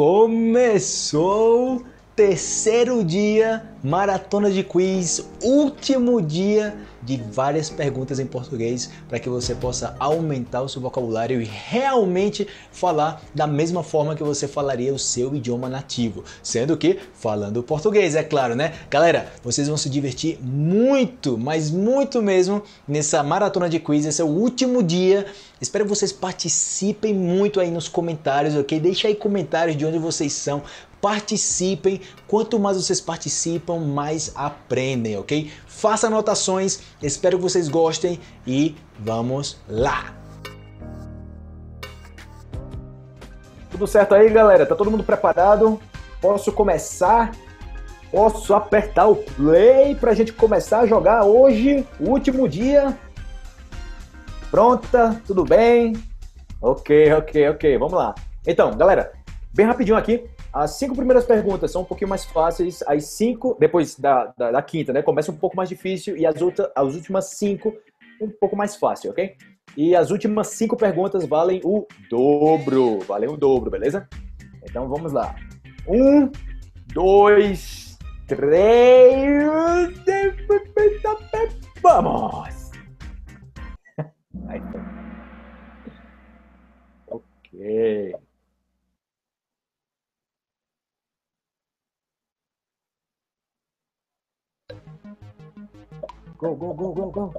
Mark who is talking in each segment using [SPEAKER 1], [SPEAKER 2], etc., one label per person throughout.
[SPEAKER 1] Começou terceiro dia, maratona de quiz, último dia de várias perguntas em português para que você possa aumentar o seu vocabulário e realmente falar da mesma forma que você falaria o seu idioma nativo, sendo que falando português, é claro, né? Galera, vocês vão se divertir muito, mas muito mesmo nessa maratona de quiz, esse é o último dia. Espero que vocês participem muito aí nos comentários, ok? Deixa aí comentários de onde vocês são, participem. Quanto mais vocês participam, mais aprendem, ok? Faça anotações, Espero que vocês gostem e vamos lá! Tudo certo aí, galera? Tá todo mundo preparado? Posso começar? Posso apertar o play pra gente começar a jogar hoje, último dia? Pronta? Tudo bem? Ok, ok, ok, vamos lá. Então, galera, bem rapidinho aqui, as cinco primeiras perguntas são um pouquinho mais fáceis, as cinco, depois da, da, da quinta, né? Começa um pouco mais difícil e as, outra, as últimas cinco, um pouco mais fácil, ok? E as últimas cinco perguntas valem o dobro, valem o dobro, beleza? Então vamos lá. Um, dois, três. Vamos! ok. Go, go, go, go, go.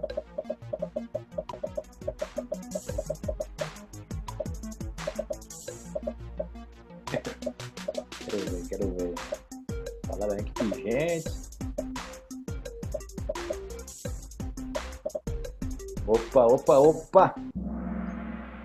[SPEAKER 1] quero ver, quero ver. Galera aqui, gente. Opa, opa, opa.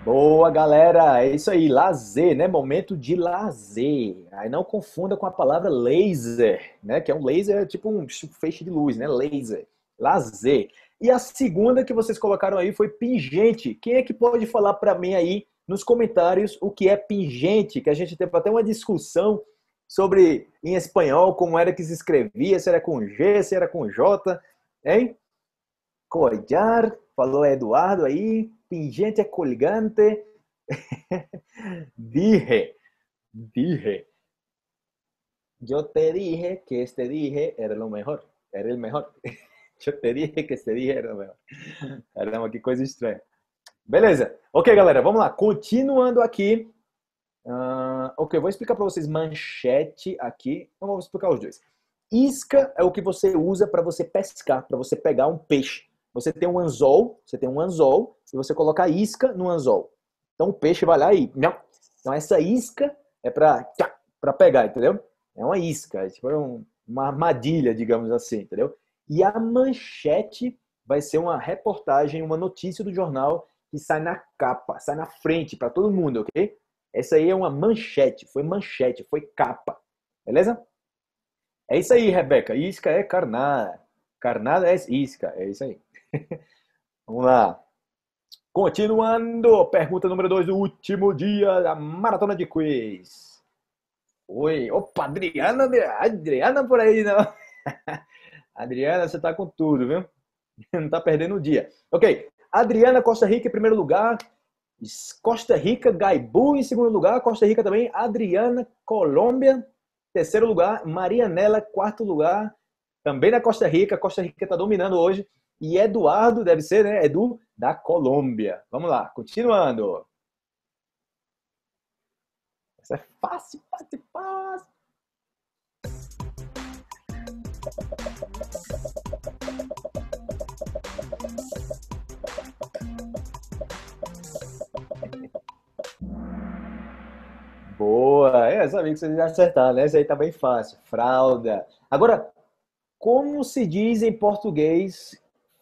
[SPEAKER 1] Boa, galera. É isso aí, lazer, né? Momento de lazer. Aí não confunda com a palavra laser, né? Que é um laser, tipo um feixe de luz, né? Laser. Lazer. E a segunda que vocês colocaram aí foi pingente. Quem é que pode falar para mim aí nos comentários o que é pingente? Que a gente teve até uma discussão sobre em espanhol como era que se escrevia, se era com G, se era com J, hein? Collar, falou Eduardo aí, pingente é colgante. dije, dije. Yo te dije que este dije era lo mejor, era el mejor. Eu teria que ser, dinheiro, meu. Caramba, que coisa estranha. Beleza. Ok, galera, vamos lá. Continuando aqui. Uh, ok, eu vou explicar para vocês manchete aqui. Eu vou explicar os dois. Isca é o que você usa para você pescar, para você pegar um peixe. Você tem um anzol, você tem um anzol e você coloca a isca no anzol. Então o peixe vai lá e Então essa isca é para para pegar, entendeu? É uma isca, é tipo uma armadilha, digamos assim, entendeu? E a manchete vai ser uma reportagem, uma notícia do jornal que sai na capa, sai na frente para todo mundo, ok? Essa aí é uma manchete, foi manchete, foi capa. Beleza? É isso aí, Rebeca. Isca é carnada. Carnada é isca. É isso aí. Vamos lá. Continuando. Pergunta número 2 do último dia da maratona de quiz. Oi. Opa, Adriana, Adriana por aí, não. Adriana, você está com tudo, viu? Não está perdendo o dia. Ok. Adriana Costa Rica em primeiro lugar. Costa Rica, Gaibu em segundo lugar. Costa Rica também. Adriana, Colômbia. Terceiro lugar. Marianela, quarto lugar. Também da Costa Rica. Costa Rica está dominando hoje. E Eduardo, deve ser, né? Edu, da Colômbia. Vamos lá, continuando. Isso é fácil, fácil, fácil. Boa! É, sabia que vocês iam acertar, né? Essa aí tá bem fácil. Fralda. Agora, como se diz em português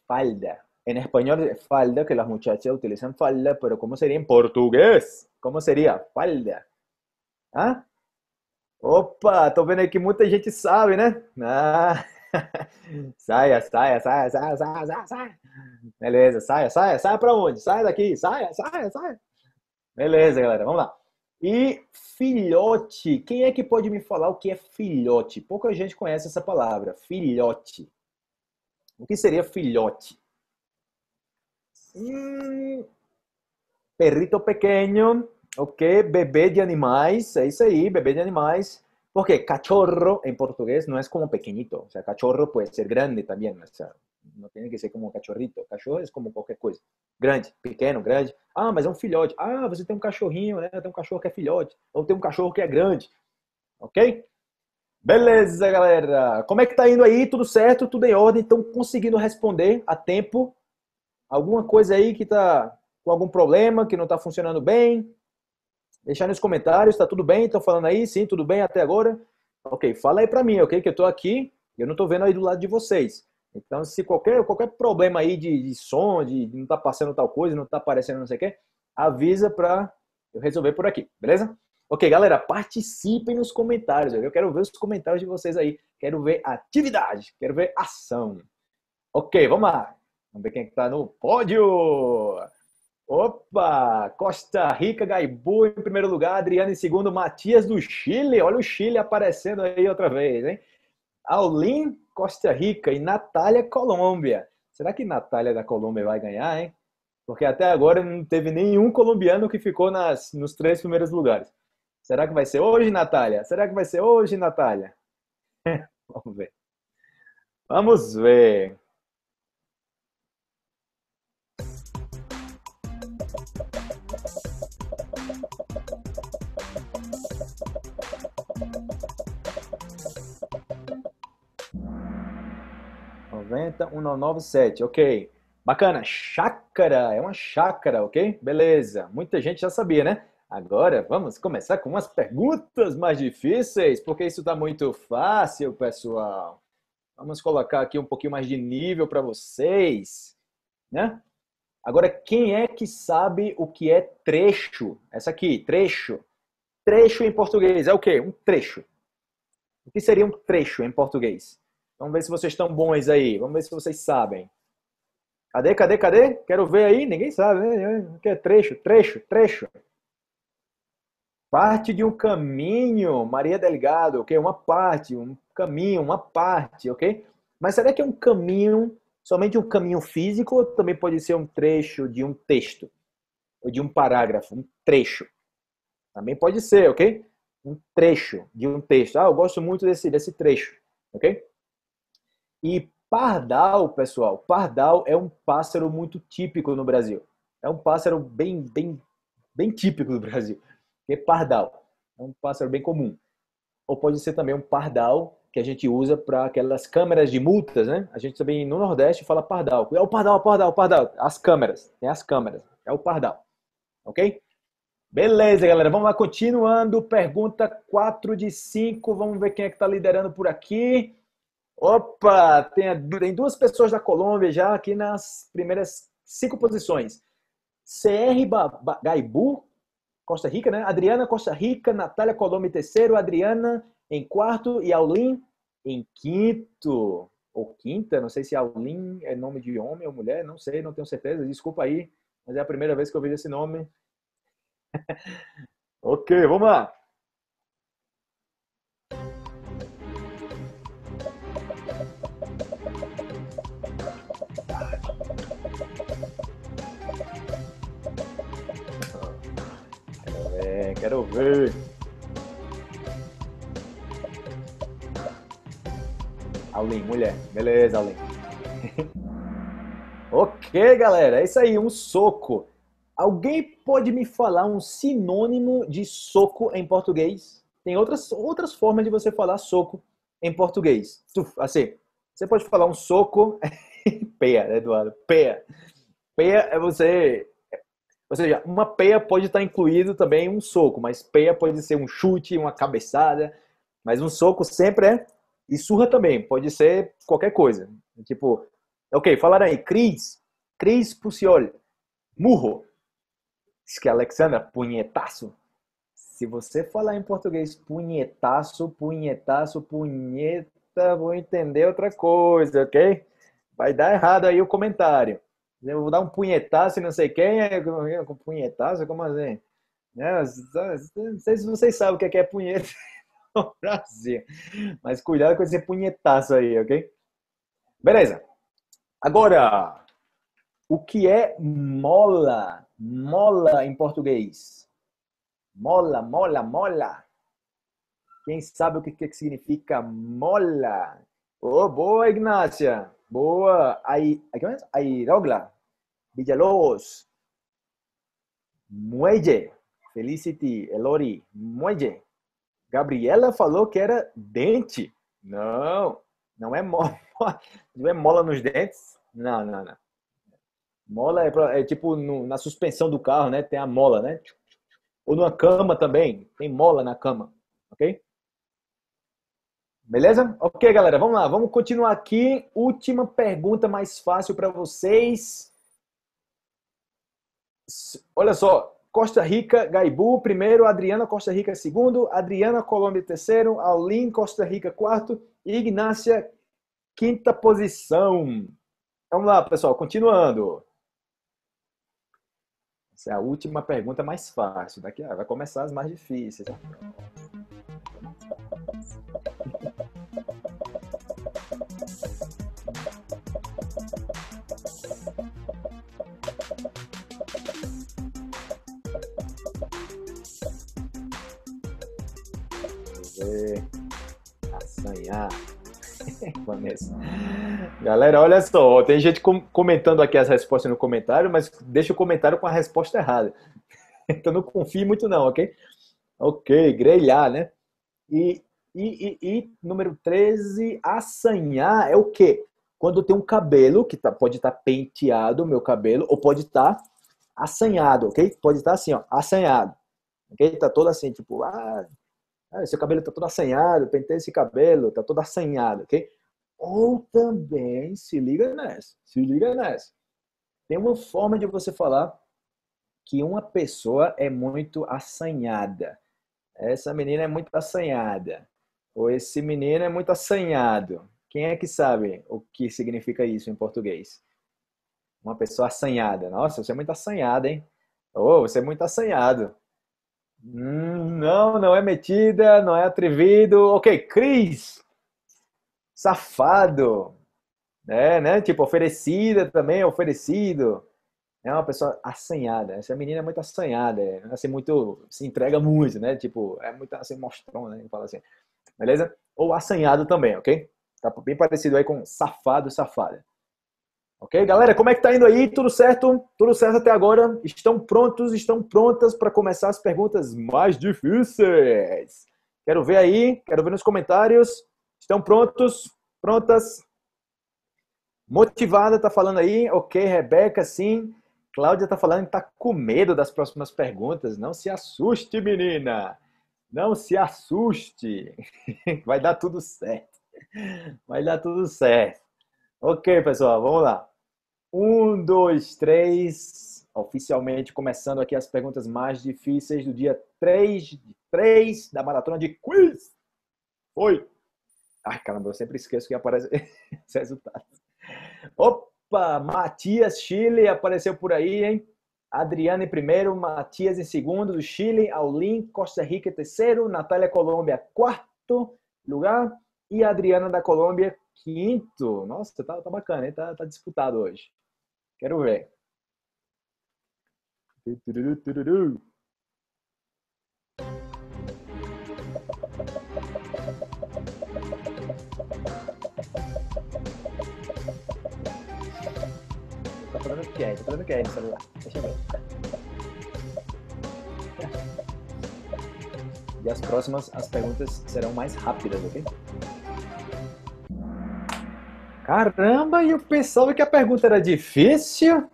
[SPEAKER 1] falda? espanhol é falda, que as muchachas utilizam falda, mas como seria em português? Como seria? Falda. Hã? Opa, tô vendo aí que muita gente sabe, né? Ah. saia, saia, saia, saia, saia, saia, saia. Beleza, saia, saia, saia pra onde? Saia daqui, saia, saia, saia. Beleza, galera, vamos lá. E filhote. Quem é que pode me falar o que é filhote? Pouca gente conhece essa palavra, filhote. O que seria filhote? Hum, perrito pequeno, ok? Bebê de animais, é isso aí, bebê de animais. Porque cachorro em português não é como pequenito. o sea, cachorro pode ser grande também, o sea, não tem que ser como um cachorrito. Cachorro é como qualquer coisa. Grande, pequeno, grande. Ah, mas é um filhote. Ah, você tem um cachorrinho, né? Tem um cachorro que é filhote. Ou tem um cachorro que é grande. Ok? Beleza, galera. Como é que tá indo aí? Tudo certo? Tudo em ordem? Estão conseguindo responder a tempo? Alguma coisa aí que tá com algum problema, que não tá funcionando bem? Deixar nos comentários, tá tudo bem? Estão falando aí? Sim, tudo bem até agora? Ok, fala aí pra mim, ok? Que eu tô aqui eu não estou vendo aí do lado de vocês. Então, se qualquer, qualquer problema aí de, de som, de, de não tá passando tal coisa, não tá aparecendo não sei o quê, avisa para eu resolver por aqui, beleza? Ok, galera, participem nos comentários. Eu quero ver os comentários de vocês aí. Quero ver atividade, quero ver ação. Ok, vamos lá. Vamos ver quem é está no pódio. Opa! Costa Rica, Gaibu em primeiro lugar, Adriano em segundo, Matias do Chile. Olha o Chile aparecendo aí outra vez, hein? Aulin Costa Rica e Natália, Colômbia. Será que Natália da Colômbia vai ganhar, hein? Porque até agora não teve nenhum colombiano que ficou nas, nos três primeiros lugares. Será que vai ser hoje, Natália? Será que vai ser hoje, Natália? Vamos ver. Vamos ver. 1997, ok. Bacana, chácara, é uma chácara, ok? Beleza, muita gente já sabia, né? Agora vamos começar com umas perguntas mais difíceis, porque isso está muito fácil, pessoal. Vamos colocar aqui um pouquinho mais de nível para vocês, né? Agora, quem é que sabe o que é trecho? Essa aqui, trecho. Trecho em português é o quê? Um trecho. O que seria um trecho em português? Vamos ver se vocês estão bons aí. Vamos ver se vocês sabem. Cadê, cadê, cadê? Quero ver aí. Ninguém sabe. Né? É, o que é trecho, trecho, trecho. Parte de um caminho, Maria Delgado, ok? Uma parte, um caminho, uma parte, ok? Mas será que é um caminho, somente um caminho físico, ou também pode ser um trecho de um texto? Ou de um parágrafo, um trecho? Também pode ser, ok? Um trecho de um texto. Ah, eu gosto muito desse, desse trecho, ok? E pardal, pessoal, pardal é um pássaro muito típico no Brasil. É um pássaro bem, bem, bem típico do Brasil. É pardal. É um pássaro bem comum. Ou pode ser também um pardal que a gente usa para aquelas câmeras de multas, né? A gente também no Nordeste fala pardal. É o pardal, pardal, pardal. As câmeras. Tem as câmeras. É o pardal. Ok? Beleza, galera. Vamos lá, continuando. Pergunta 4 de 5. Vamos ver quem é que está liderando por aqui. Opa, tem, tem duas pessoas da Colômbia já aqui nas primeiras cinco posições. CR Gaibu, Costa Rica, né? Adriana Costa Rica, Natália Colômbia em terceiro, Adriana em quarto e Aulin em quinto. Ou quinta, não sei se Aulin é nome de homem ou mulher, não sei, não tenho certeza, desculpa aí, mas é a primeira vez que eu vejo esse nome. ok, vamos lá. Quero ver. Aulin, mulher. Beleza, Aulin. ok, galera. É isso aí, um soco. Alguém pode me falar um sinônimo de soco em português? Tem outras, outras formas de você falar soco em português. Assim, você pode falar um soco. Peia, né, Eduardo. Peia. Peia é você ou seja, uma peia pode estar incluído também um soco, mas peia pode ser um chute, uma cabeçada, mas um soco sempre é. E surra também, pode ser qualquer coisa. Tipo, ok, falaram aí, Cris, Cris Pucioli, murro. Diz que Alexandra, punhetaço. Se você falar em português punhetaço, punhetaço, punheta, vou entender outra coisa, ok? Vai dar errado aí o comentário. Eu vou dar um punhetaço e não sei quem, com punhetaço, como assim? Não sei se vocês sabem o que é, é punheta no Brasil, mas cuidado com esse punhetaço aí, ok? Beleza. Agora, o que é mola? Mola em português. Mola, mola, mola. Quem sabe o que, que significa mola? Oh, boa, Ignácia. Boa. Aí, aqui é Airogla. Villalobos, Muelle, Felicity, Elori, Muelle. Gabriela falou que era dente. Não, não é mola, não é mola nos dentes. Não, não, não. Mola é, é tipo no, na suspensão do carro, né? Tem a mola, né? Ou numa cama também, tem mola na cama, ok? Beleza? Ok, galera, vamos lá, vamos continuar aqui. Última pergunta mais fácil para vocês. Olha só, Costa Rica, Gaibu, primeiro, Adriana Costa Rica, segundo, Adriana Colômbia, terceiro, Aulin Costa Rica, quarto, e Ignácia, quinta posição. Vamos lá, pessoal, continuando. Essa é a última pergunta mais fácil. Daqui vai começar as mais difíceis. você assanhar. Vanessa. Galera, olha só, tem gente comentando aqui as respostas no comentário, mas deixa o comentário com a resposta errada. Então não confie muito não, ok? Ok, grelhar, né? E, e, e, e número 13, assanhar é o quê? Quando tem um cabelo que tá, pode estar tá penteado, meu cabelo, ou pode estar tá assanhado, ok? Pode estar tá assim, ó, assanhado. Ok? Tá todo assim, tipo, ah, ah, seu cabelo está todo assanhado, pentei esse cabelo, está todo assanhado, ok? Ou também, se liga nessa, se liga nessa. Tem uma forma de você falar que uma pessoa é muito assanhada. Essa menina é muito assanhada. Ou esse menino é muito assanhado. Quem é que sabe o que significa isso em português? Uma pessoa assanhada. Nossa, você é muito assanhada, hein? Ou oh, você é muito assanhado. Hum, não, não é metida, não é atrevido. Ok, Cris, safado, né, né? Tipo, oferecida também, oferecido. É uma pessoa assanhada. Essa menina é muito assanhada, é, assim, muito, se entrega muito, né? Tipo, é muito assim, mostrona, né? Fala assim, beleza? Ou assanhado também, ok? Tá bem parecido aí com safado, safada. Ok, galera, como é que tá indo aí? Tudo certo? Tudo certo até agora? Estão prontos? Estão prontas para começar as perguntas mais difíceis? Quero ver aí, quero ver nos comentários. Estão prontos? Prontas? Motivada tá falando aí? Ok, Rebeca, sim. Cláudia tá falando que tá com medo das próximas perguntas. Não se assuste, menina. Não se assuste. Vai dar tudo certo. Vai dar tudo certo. Ok, pessoal, vamos lá. Um, dois, três. Oficialmente começando aqui as perguntas mais difíceis do dia 3, 3 da maratona de quiz. Oi! Ai, caramba, eu sempre esqueço que aparece esse resultado. Opa! Matias Chile apareceu por aí, hein? Adriana em primeiro, Matias em segundo, do Chile, Aulin, Costa Rica em terceiro, Natália Colômbia quarto lugar e Adriana da Colômbia quinto. Nossa, tá, tá bacana, hein? Tá, tá disputado hoje. Quero ver. Tá falando o que é? Tá falando o que é no celular? Deixa eu ver. E as próximas, as perguntas serão mais rápidas, ok? Caramba, e eu pensava que a pergunta era difícil.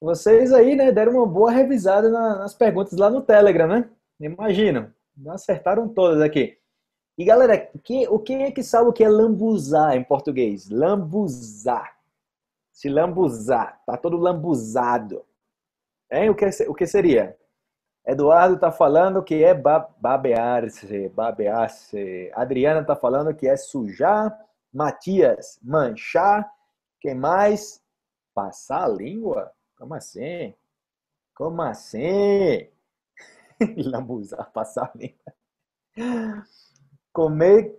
[SPEAKER 1] Vocês aí, né, deram uma boa revisada nas perguntas lá no Telegram, né? Imagino. Acertaram todas aqui. E galera, que, o quem é que sabe o que é lambuzar em português? Lambuzar. Se lambuzar. Tá todo lambuzado. Hein? O, que, é, o que seria? Eduardo tá falando que é ba, babear-se, babear-se. Adriana tá falando que é sujar. Matias, manchar. Quem mais? Passar a língua? Como assim? Como assim? Lambuzar, passar a língua. Comer,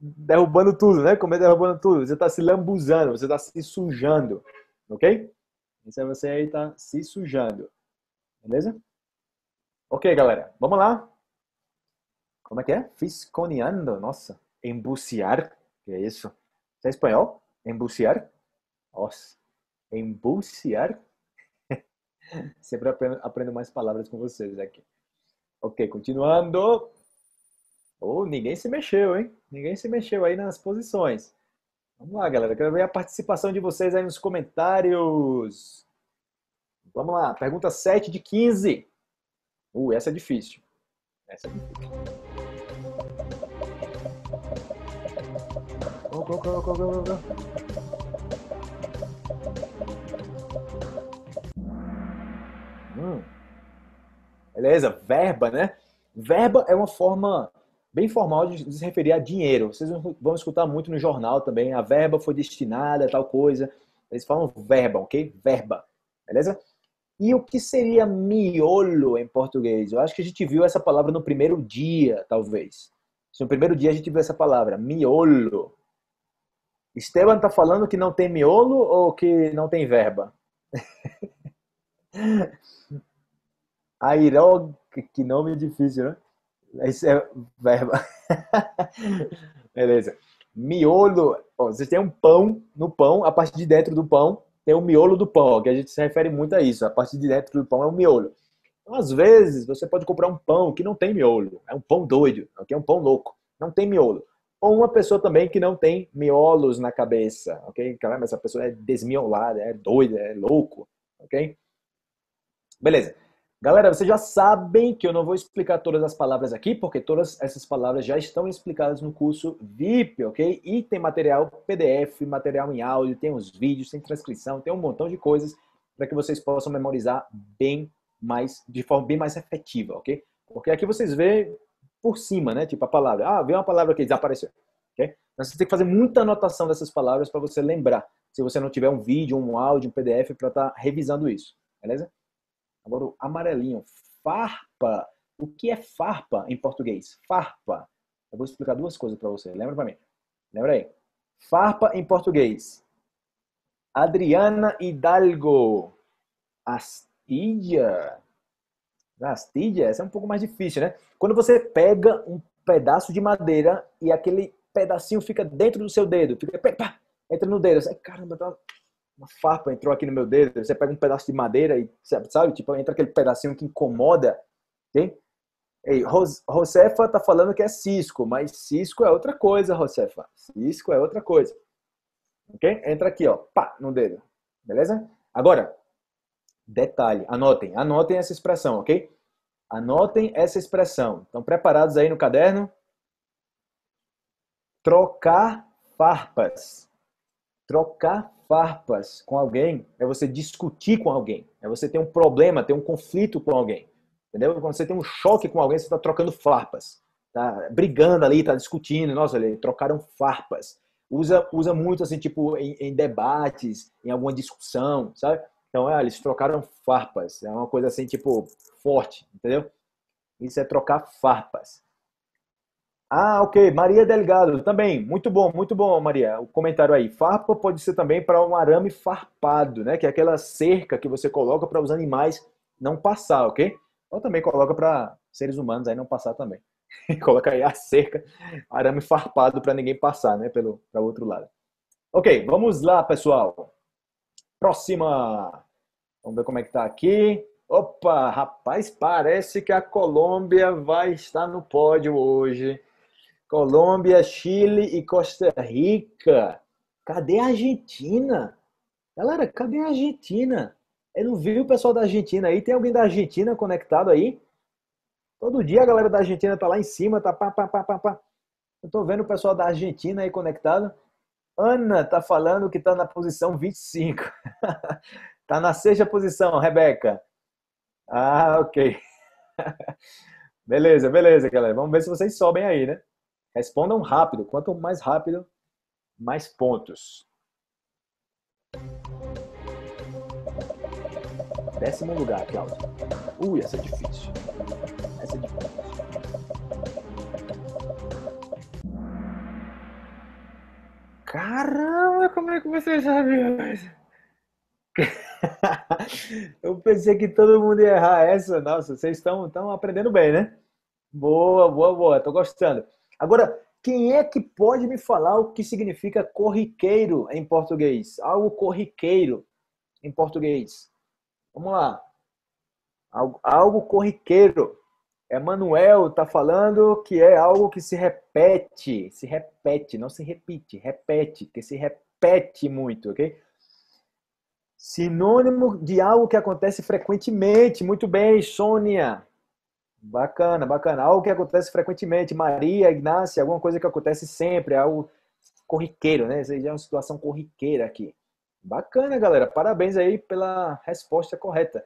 [SPEAKER 1] derrubando tudo, né? Comer derrubando tudo. Você está se lambuzando, você está se sujando, ok? Então você aí está se sujando, beleza? Ok, galera, vamos lá. Como é que é? Fisconeando, nossa. Embuciar que é isso? Você é espanhol? Embuciar? Nossa, embuciar? Sempre aprendo, aprendo, mais palavras com vocês aqui. Ok, continuando. Oh, ninguém se mexeu, hein? Ninguém se mexeu aí nas posições. Vamos lá, galera. Quero ver a participação de vocês aí nos comentários. Vamos lá. Pergunta 7 de 15. Uh, essa é difícil. Essa é difícil. go, go, go, go, go. Hum. Beleza, verba, né? Verba é uma forma bem formal de se referir a dinheiro. Vocês vão escutar muito no jornal também. A verba foi destinada a tal coisa. Eles falam verba, ok? Verba. Beleza? E o que seria miolo em português? Eu acho que a gente viu essa palavra no primeiro dia, talvez. No primeiro dia a gente viu essa palavra, miolo. Esteban tá falando que não tem miolo ou que não tem verba? Airo, que nome difícil, né? Isso é verba. Beleza. Miolo, ó, vocês têm um pão no pão, a parte de dentro do pão tem o um miolo do pão, ó, que a gente se refere muito a isso. A parte de dentro do pão é o um miolo. Então, às vezes, você pode comprar um pão que não tem miolo. É um pão doido, que é um pão louco. Não tem miolo ou uma pessoa também que não tem miolos na cabeça, ok? Caramba, essa pessoa é desmiolada, é doida, é louco, ok? Beleza. Galera, vocês já sabem que eu não vou explicar todas as palavras aqui, porque todas essas palavras já estão explicadas no curso VIP, ok? E tem material PDF, material em áudio, tem os vídeos, tem transcrição, tem um montão de coisas para que vocês possam memorizar bem mais, de forma bem mais efetiva, ok? Porque aqui vocês veem por cima, né? Tipo a palavra. Ah, veio uma palavra que desapareceu. Okay? Então, você tem que fazer muita anotação dessas palavras para você lembrar. Se você não tiver um vídeo, um áudio, um PDF para estar tá revisando isso. Beleza? Agora o amarelinho. Farpa. O que é farpa em português? Farpa. Eu vou explicar duas coisas para você. Lembra para mim? Lembra aí? Farpa em português. Adriana Hidalgo. Astilla. Gastídia, ah, essa é um pouco mais difícil, né? Quando você pega um pedaço de madeira e aquele pedacinho fica dentro do seu dedo, fica, pá, entra no dedo. Você, Caramba, tá uma farpa entrou aqui no meu dedo. Você pega um pedaço de madeira e, sabe, tipo, entra aquele pedacinho que incomoda. Tem? Ei, Ros Josefa tá falando que é Cisco, mas Cisco é outra coisa, Josefa. Cisco é outra coisa. Ok? Entra aqui, ó, pá, no dedo. Beleza? Agora, Detalhe, anotem, anotem essa expressão, ok? Anotem essa expressão. Estão preparados aí no caderno? Trocar farpas. Trocar farpas com alguém é você discutir com alguém. É você ter um problema, ter um conflito com alguém. Entendeu? Quando você tem um choque com alguém, você está trocando farpas. Tá brigando ali, tá discutindo. Nossa, ali, trocaram farpas. Usa, usa muito assim, tipo, em, em debates, em alguma discussão, sabe? Então, é, eles trocaram farpas. É uma coisa assim, tipo, forte, entendeu? Isso é trocar farpas. Ah, ok. Maria Delgado também. Muito bom, muito bom, Maria. O comentário aí. Farpa pode ser também para um arame farpado, né? Que é aquela cerca que você coloca para os animais não passar, ok? Ou também coloca para seres humanos aí não passar também. coloca aí a cerca, arame farpado para ninguém passar, né? Pelo para outro lado. Ok, vamos lá, pessoal. Próxima. Vamos ver como é que tá aqui. Opa, rapaz, parece que a Colômbia vai estar no pódio hoje. Colômbia, Chile e Costa Rica. Cadê a Argentina? Galera, cadê a Argentina? Eu não vi o pessoal da Argentina aí. Tem alguém da Argentina conectado aí? Todo dia a galera da Argentina tá lá em cima, tá pá, pá, pá, pá, pá. Eu tô vendo o pessoal da Argentina aí conectado. Ana tá falando que tá na posição 25. Está na sexta posição, Rebeca. Ah, ok. beleza, beleza, galera. Vamos ver se vocês sobem aí, né? Respondam rápido. Quanto mais rápido, mais pontos. Décimo lugar, Cláudio. Ui, essa é difícil. Essa é difícil. Caramba, como é que você sabe? eu pensei que todo mundo ia errar essa. Nossa, vocês estão aprendendo bem, né? Boa, boa, boa. Tô gostando. Agora, quem é que pode me falar o que significa corriqueiro em português? Algo corriqueiro em português. Vamos lá. Algo, algo corriqueiro. Emanuel tá falando que é algo que se repete. Se repete, não se repite, repete, que se repete muito, ok? Sinônimo de algo que acontece frequentemente. Muito bem, Sônia. Bacana, bacana. Algo que acontece frequentemente. Maria, Ignácia, alguma coisa que acontece sempre, algo corriqueiro, né? Isso já é uma situação corriqueira aqui. Bacana, galera. Parabéns aí pela resposta correta.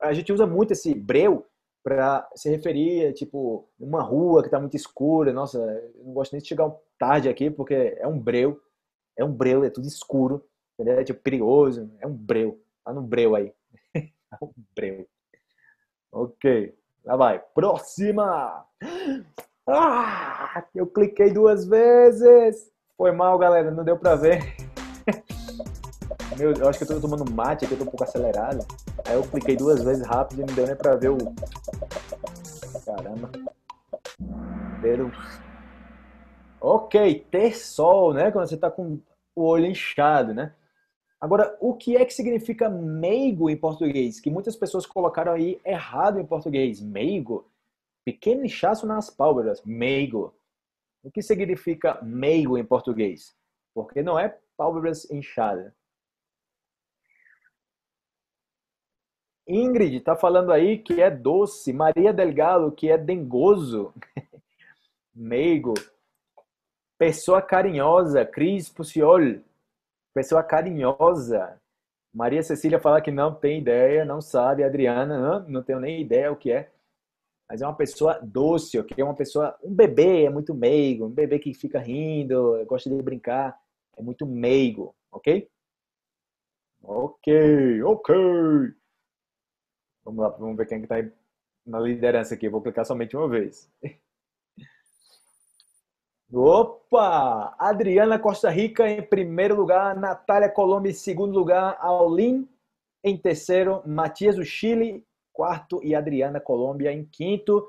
[SPEAKER 1] A gente usa muito esse breu para se referir a, tipo, uma rua que está muito escura. Nossa, eu não gosto nem de chegar tarde aqui, porque é um breu. É um breu, é tudo escuro. Entendeu? É tipo perigoso, é um breu. Tá no breu aí. um breu. Ok, lá vai. Próxima! Ah, eu cliquei duas vezes! Foi mal, galera, não deu pra ver. Meu, eu acho que eu tô tomando mate aqui, eu tô um pouco acelerado. Aí eu cliquei duas vezes rápido e não deu nem pra ver o. Caramba. Deu. Ok, ter sol, né? Quando você tá com o olho inchado, né? Agora, o que é que significa meigo em português? Que muitas pessoas colocaram aí errado em português. Meigo? Pequeno inchaço nas pálpebras. Meigo. O que significa meigo em português? Porque não é pálpebras inchadas. Ingrid está falando aí que é doce. Maria Delgado, que é dengoso. meigo. Pessoa carinhosa. Cris Puciol pessoa carinhosa. Maria Cecília fala que não tem ideia, não sabe. Adriana, não, não tenho nem ideia o que é. Mas é uma pessoa doce, ok? É uma pessoa. Um bebê é muito meigo, um bebê que fica rindo, gosta de brincar, é muito meigo, ok? Ok, ok. Vamos lá, vamos ver quem é está na liderança aqui. Eu vou clicar somente uma vez. Opa! Adriana Costa Rica em primeiro lugar, Natália Colombo em segundo lugar, Aulin em terceiro, Matias do Chile quarto e Adriana Colômbia em quinto.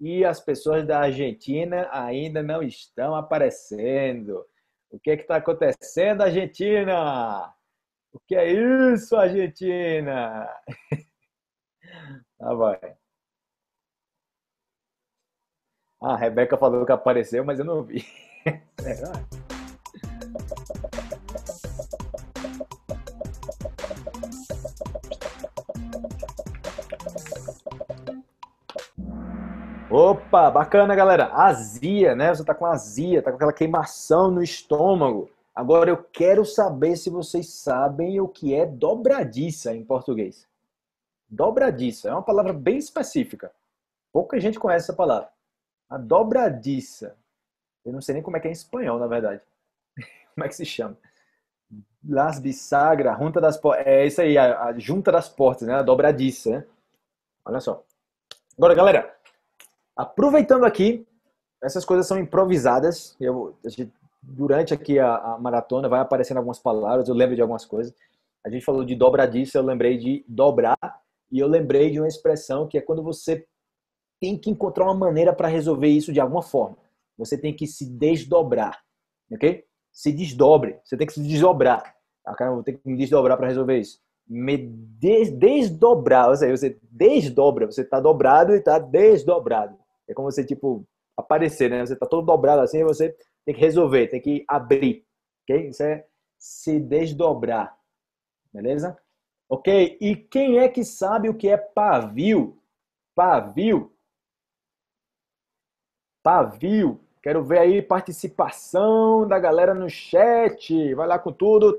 [SPEAKER 1] E as pessoas da Argentina ainda não estão aparecendo. O que é está acontecendo, Argentina? O que é isso, Argentina? Tá ah, vai a Rebeca falou que apareceu, mas eu não vi. Opa, bacana, galera. Azia, né? Você tá com azia, tá com aquela queimação no estômago. Agora eu quero saber se vocês sabem o que é dobradiça em português. Dobradiça é uma palavra bem específica. Pouca gente conhece essa palavra. A dobradiça. Eu não sei nem como é que é em espanhol, na verdade. como é que se chama? Las bisagra, junta das portas. É isso aí, a, a, junta das portas, né? A dobradiça, né? Olha só. Agora, galera, aproveitando aqui, essas coisas são improvisadas. Eu, durante aqui a, a maratona vai aparecendo algumas palavras, eu lembro de algumas coisas. A gente falou de dobradiça, eu lembrei de dobrar, e eu lembrei de uma expressão que é quando você tem que encontrar uma maneira para resolver isso de alguma forma. Você tem que se desdobrar, ok? Se desdobre. Você tem que se desdobrar. Ah, cara, vou ter que me desdobrar para resolver isso. Me des desdobrar, ou seja, você desdobra, você está dobrado e está desdobrado. É como você, tipo, aparecer, né? Você está todo dobrado assim, você tem que resolver, tem que abrir, ok? Isso é se desdobrar, beleza? Ok, e quem é que sabe o que é pavio? Pavio Pavio. Quero ver aí participação da galera no chat. Vai lá com tudo.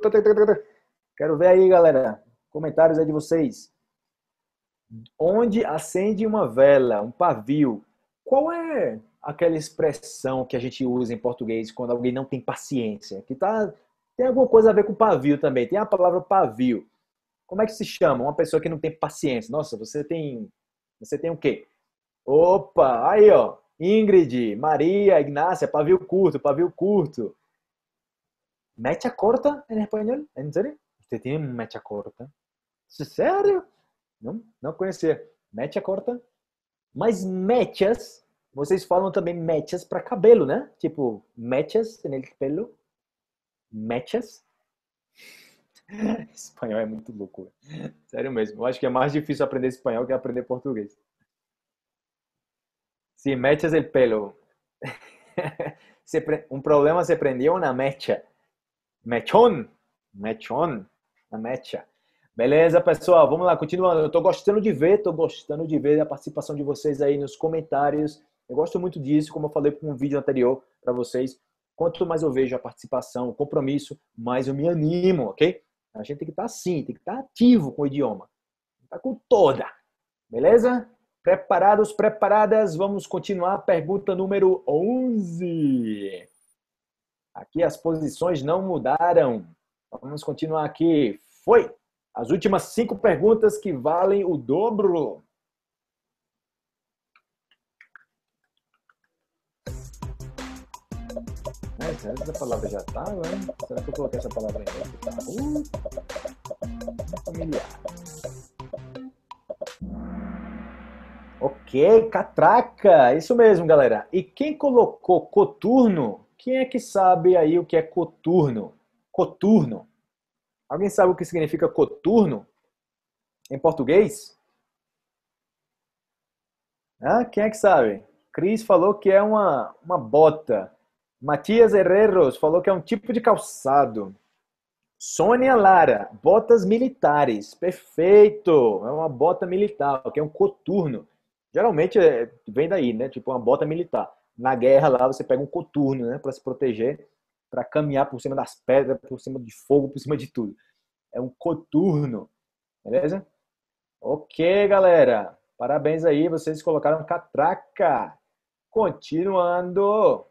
[SPEAKER 1] Quero ver aí, galera. Comentários aí de vocês. Onde acende uma vela, um pavio? Qual é aquela expressão que a gente usa em português quando alguém não tem paciência? Que tá tem alguma coisa a ver com pavio também. Tem a palavra pavio. Como é que se chama uma pessoa que não tem paciência? Nossa, você tem você tem o quê? Opa, aí ó, Ingrid, Maria, Ignacia, pavio curto, pavio curto. Mecha corta em espanhol, ¿en serio? Você tem mecha corta. Sério? Não, não conhecia. Mecha corta. Mas mechas, vocês falam também mechas para cabelo, né? Tipo, mechas no cabelo. Mechas. espanhol é muito louco. Sério mesmo. Eu acho que é mais difícil aprender espanhol que aprender português. Si mechas el pelo. se pre... un problema se prendió una mecha. Mechón. Mechón. A mecha. Beleza, pessoal? Vamos lá, continuando. Eu tô gostando de ver, tô gostando de ver a participação de vocês aí nos comentários. Eu gosto muito disso, como eu falei com um vídeo anterior para vocês. Quanto mais eu vejo a participação, o compromisso, mais eu me animo, ok? A gente tem que estar tá assim, tem que estar tá ativo com o idioma. Tá com toda. Beleza? Preparados, preparadas? Vamos continuar. Pergunta número 11. Aqui as posições não mudaram. Vamos continuar aqui. Foi! As últimas cinco perguntas que valem o dobro. É, essa palavra já tá, né? Será que eu coloquei essa palavra em inglês? Tá, uh, familiar. Ok, catraca, isso mesmo, galera. E quem colocou coturno? Quem é que sabe aí o que é coturno? Coturno. Alguém sabe o que significa coturno em português? Ah, quem é que sabe? Cris falou que é uma, uma bota. Matias Herreros falou que é um tipo de calçado. Sônia Lara, botas militares. Perfeito! É uma bota militar, que é um coturno. Geralmente é, vem daí, né? Tipo uma bota militar. Na guerra lá você pega um coturno, né, para se proteger, para caminhar por cima das pedras, por cima de fogo, por cima de tudo. É um coturno. Beleza? OK, galera. Parabéns aí, vocês colocaram catraca. Continuando.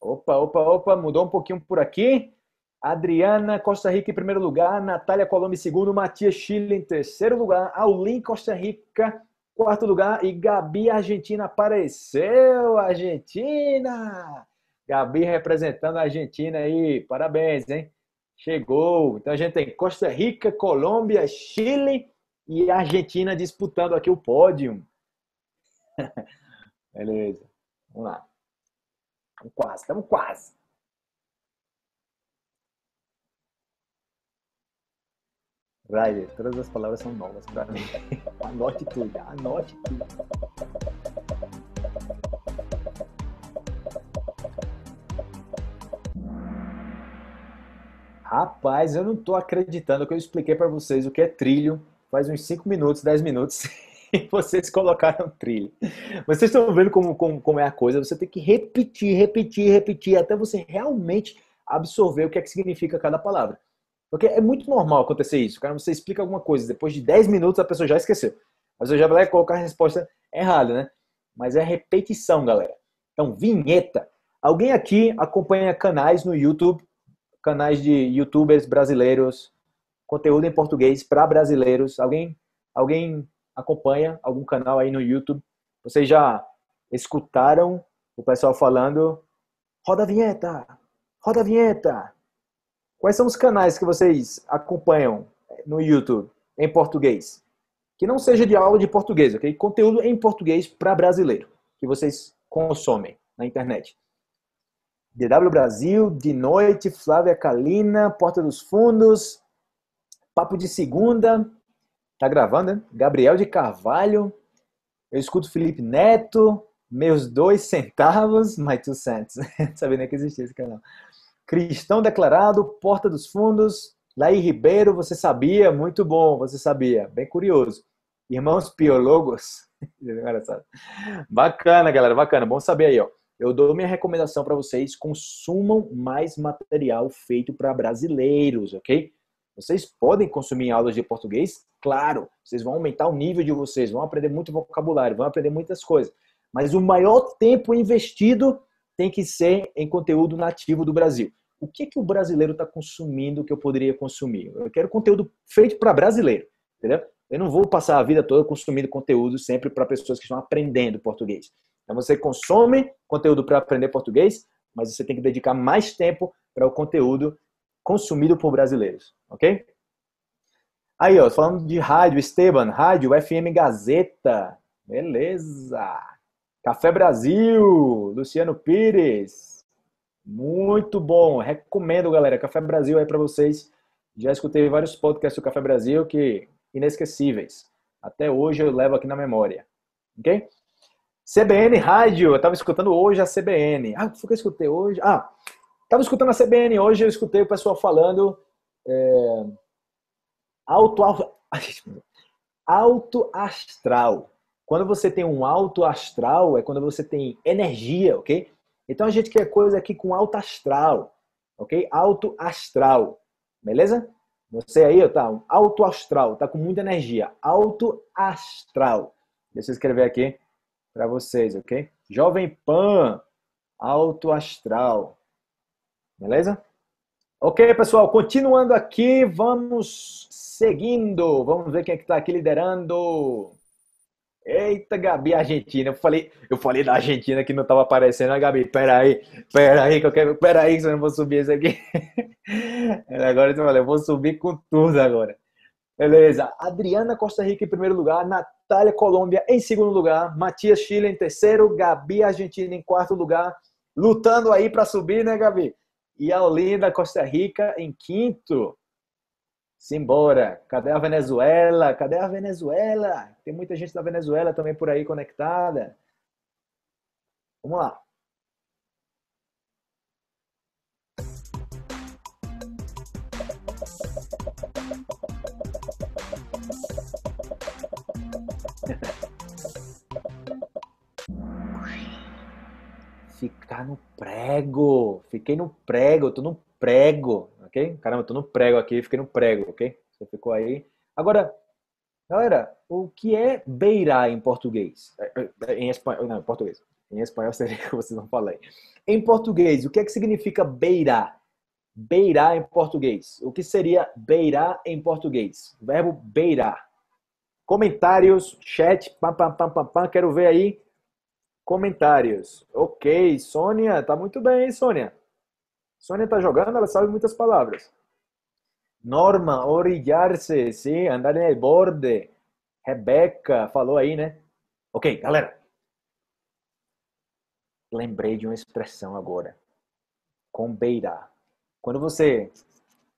[SPEAKER 1] Opa, opa, opa, mudou um pouquinho por aqui. Adriana Costa Rica em primeiro lugar, Natália Colombo em segundo, Matias Chile em terceiro lugar, Aulim Costa Rica Quarto lugar, e Gabi Argentina apareceu, Argentina! Gabi representando a Argentina aí, parabéns, hein? Chegou! Então a gente tem Costa Rica, Colômbia, Chile e Argentina disputando aqui o pódio. Beleza, vamos lá. Estamos quase, estamos quase. Ryder, todas as palavras são novas para mim. Anote tudo, anote tudo. Rapaz, eu não tô acreditando que eu expliquei para vocês o que é trilho faz uns 5 minutos, 10 minutos e vocês colocaram trilho. Vocês estão vendo como, como, como é a coisa, você tem que repetir, repetir, repetir até você realmente absorver o que é que significa cada palavra. Porque é muito normal acontecer isso. Cara, você explica alguma coisa, depois de 10 minutos a pessoa já esqueceu. Mas eu já vai colocar a resposta errada, né? Mas é repetição, galera. Então, vinheta. Alguém aqui acompanha canais no YouTube, canais de youtubers brasileiros, conteúdo em português para brasileiros? Alguém alguém acompanha algum canal aí no YouTube? Vocês já escutaram o pessoal falando: "Roda a vinheta! Roda a vinheta!" Quais são os canais que vocês acompanham no YouTube em português? Que não seja de aula de português, ok? Conteúdo em português para brasileiro, que vocês consomem na internet. DW Brasil, De Noite, Flávia Kalina, Porta dos Fundos, Papo de Segunda, tá gravando, né? Gabriel de Carvalho, eu escuto Felipe Neto, Meus Dois Centavos, My Two Cents. Não sabia nem que existia esse canal. Cristão declarado, Porta dos Fundos, Laí Ribeiro, você sabia? Muito bom, você sabia. Bem curioso. Irmãos Piologos. bacana, galera, bacana. Bom saber aí, ó. Eu dou minha recomendação para vocês: consumam mais material feito para brasileiros, ok? Vocês podem consumir aulas de português, claro. Vocês vão aumentar o nível de vocês, vão aprender muito vocabulário, vão aprender muitas coisas. Mas o maior tempo investido tem que ser em conteúdo nativo do Brasil. O que, que o brasileiro está consumindo que eu poderia consumir? Eu quero conteúdo feito para brasileiro, entendeu? Eu não vou passar a vida toda consumindo conteúdo sempre para pessoas que estão aprendendo português. Então você consome conteúdo para aprender português, mas você tem que dedicar mais tempo para o conteúdo consumido por brasileiros, ok? Aí, ó, falando de rádio, Esteban, rádio, FM Gazeta. Beleza! Café Brasil, Luciano Pires. Muito bom, recomendo, galera. Café Brasil aí para vocês. Já escutei vários podcasts do Café Brasil que inesquecíveis. Até hoje eu levo aqui na memória. OK? CBN Rádio, eu estava escutando hoje a CBN. Ah, o que eu escutei hoje? Ah, estava escutando a CBN hoje, eu escutei o pessoal falando é, alto, alto, alto astral. Quando você tem um alto astral, é quando você tem energia, ok? Então a gente quer coisa aqui com alto astral, ok? Alto astral, beleza? Você aí, ó, tá um alto astral, tá com muita energia. Alto astral. Deixa eu escrever aqui para vocês, ok? Jovem Pan, alto astral. Beleza? Ok, pessoal, continuando aqui, vamos seguindo. Vamos ver quem é que está aqui liderando. Eita, Gabi, Argentina. Eu falei, eu falei da Argentina que não tava aparecendo. A ah, Gabi, peraí, peraí, que eu quero, peraí, que eu não vou subir isso aqui. É, agora eu falei, eu vou subir com tudo agora. Beleza. Adriana Costa Rica em primeiro lugar, Natália Colômbia em segundo lugar, Matias Chile em terceiro, Gabi Argentina em quarto lugar, lutando aí para subir, né, Gabi? E a Olinda Costa Rica em quinto. Simbora! Cadê a Venezuela? Cadê a Venezuela? Tem muita gente da Venezuela também por aí conectada. Vamos lá. Ficar no prego. Fiquei no prego, tô no prego, ok? Caramba, eu tô no prego aqui, fiquei no prego, ok? Você ficou aí. Agora, galera, o que é beirar em português? É, é, é, em espanhol, não, em português. Em espanhol seria que vocês não falar? Em português, o que é que significa beirar? Beirar em português. O que seria beirar em português? verbo beirar. Comentários, chat, pam, pam, pam, pam, pam. Quero ver aí comentários. Ok, Sônia, tá muito bem, Sônia? Sônia está jogando, ela sabe muitas palavras. Norma, orillar-se, sim, andar no borde. Rebeca falou aí, né? Ok, galera. Lembrei de uma expressão agora. Com beirar. Quando você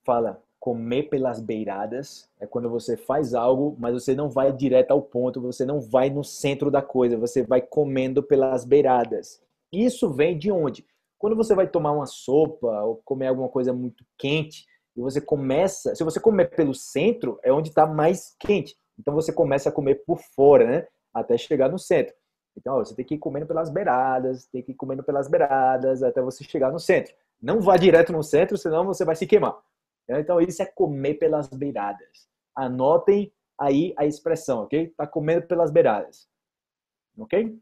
[SPEAKER 1] fala comer pelas beiradas, é quando você faz algo, mas você não vai direto ao ponto, você não vai no centro da coisa, você vai comendo pelas beiradas. Isso vem de onde? Quando você vai tomar uma sopa ou comer alguma coisa muito quente, e você começa, se você comer pelo centro, é onde está mais quente. Então você começa a comer por fora, né? Até chegar no centro. Então ó, você tem que ir comendo pelas beiradas, tem que ir comendo pelas beiradas até você chegar no centro. Não vá direto no centro, senão você vai se queimar. Então isso é comer pelas beiradas. Anotem aí a expressão, ok? Tá comendo pelas beiradas, ok?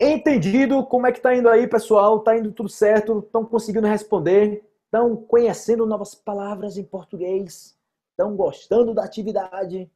[SPEAKER 1] Entendido como é que tá indo aí, pessoal? Tá indo tudo certo? Estão conseguindo responder? Estão conhecendo novas palavras em português? Estão gostando da atividade?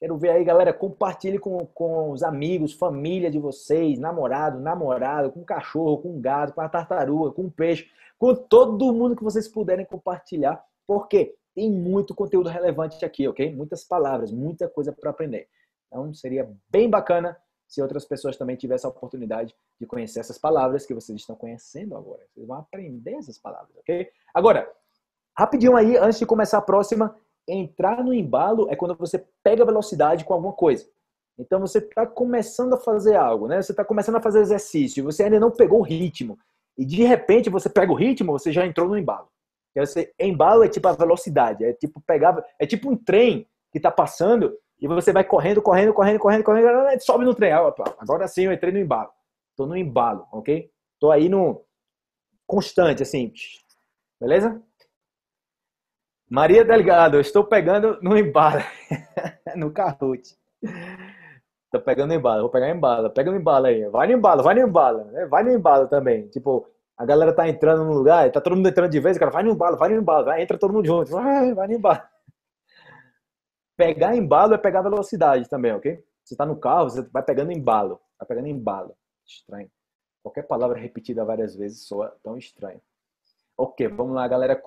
[SPEAKER 1] Quero ver aí, galera. Compartilhe com, com os amigos, família de vocês, namorado, namorada, com cachorro, com gado, com a tartaruga, com peixe, com todo mundo que vocês puderem compartilhar, porque tem muito conteúdo relevante aqui, ok? Muitas palavras, muita coisa para aprender. Então seria bem bacana se outras pessoas também tivessem a oportunidade de conhecer essas palavras que vocês estão conhecendo agora. Vocês vão aprender essas palavras, ok? Agora, rapidinho aí, antes de começar a próxima, entrar no embalo é quando você pega velocidade com alguma coisa. Então você está começando a fazer algo, né? Você está começando a fazer exercício, você ainda não pegou o ritmo. E de repente você pega o ritmo, você já entrou no embalo. você, embalo é tipo a velocidade, é tipo pegar, é tipo um trem que está passando e você vai correndo, correndo, correndo, correndo, correndo, sobe no trem. Ah, agora sim eu entrei no embalo. Tô no embalo, ok? Tô aí no constante, assim. Beleza? Maria Delgado, eu estou pegando no embalo. no Kahoot. Tô pegando no embalo, vou pegar embalo, pega no embalo aí. Vai no embalo, vai no embalo, né? vai no embalo também. Tipo, a galera tá entrando no lugar, tá todo mundo entrando de vez, o cara vai no embalo, vai no embalo, vai, entra todo mundo junto. Vai, vai no embalo. Pegar embalo é pegar velocidade também, ok? Você está no carro, você vai pegando embalo. Vai pegando embalo. Estranho. Qualquer palavra repetida várias vezes soa tão estranho. Ok, vamos lá, galera.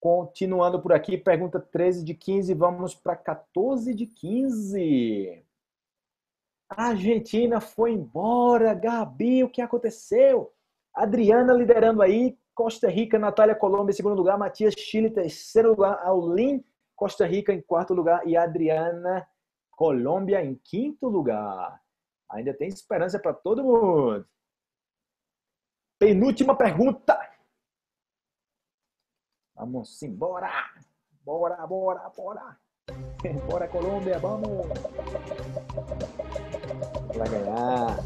[SPEAKER 1] Continuando por aqui, pergunta 13 de 15, vamos para 14 de 15. A Argentina foi embora, Gabi, o que aconteceu? Adriana liderando aí, Costa Rica, Natália, Colômbia em segundo lugar, Matias, Chile, terceiro lugar, Aulin, Costa Rica em quarto lugar e Adriana, Colômbia em quinto lugar. Ainda tem esperança para todo mundo. Penúltima pergunta. Vamos embora. Bora, bora, bora. Bora, Colômbia, vamos. Vai ganhar.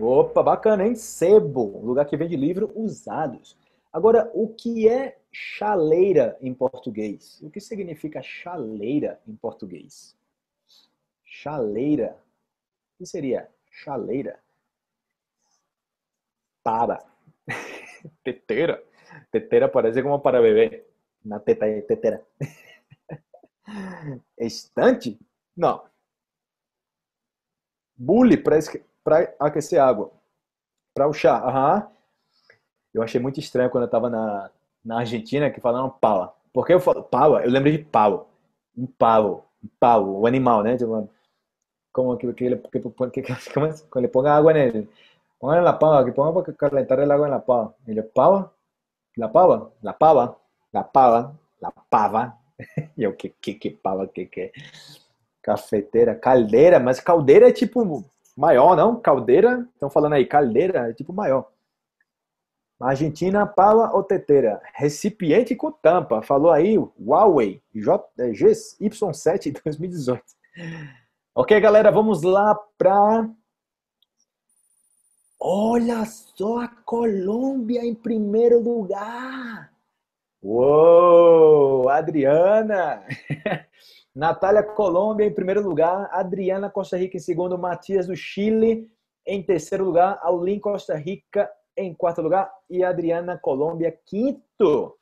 [SPEAKER 1] Opa, bacana, hein? Sebo, lugar que vende livros usados. Agora, o que é chaleira em português? O que significa chaleira em português? Chaleira. O que seria chaleira? Para. Teteira. Teteira parece como para bebê. Na teta, teteira. Estante? Não. Bully, parece que para aquecer água, para o chá. Aham. Eu achei muito estranho quando eu estava na, na Argentina que falaram pala. Porque eu falo pala, eu lembrei de pau. Um pau, um pau, o um animal, né? Tipo, como que, que, ele, que, que, que, como é? Quando ele põe água nele. Põe na pala, que põe para calentar a água na pala. Ele, pala? La pava, La pava, La pava, La pava? E eu, que, que, que que, que? Cafeteira, caldeira, mas caldeira é tipo Maior, não? Caldeira? Estão falando aí, caldeira é tipo maior. Argentina, pala ou teteira? Recipiente com tampa. Falou aí Huawei é, GY7 2018. Ok, galera, vamos lá para. Olha só a Colômbia em primeiro lugar! Uou, Adriana! Natália Colômbia em primeiro lugar, Adriana Costa Rica em segundo, Matias do Chile em terceiro lugar, Aulin Costa Rica em quarto lugar e Adriana Colômbia quinto.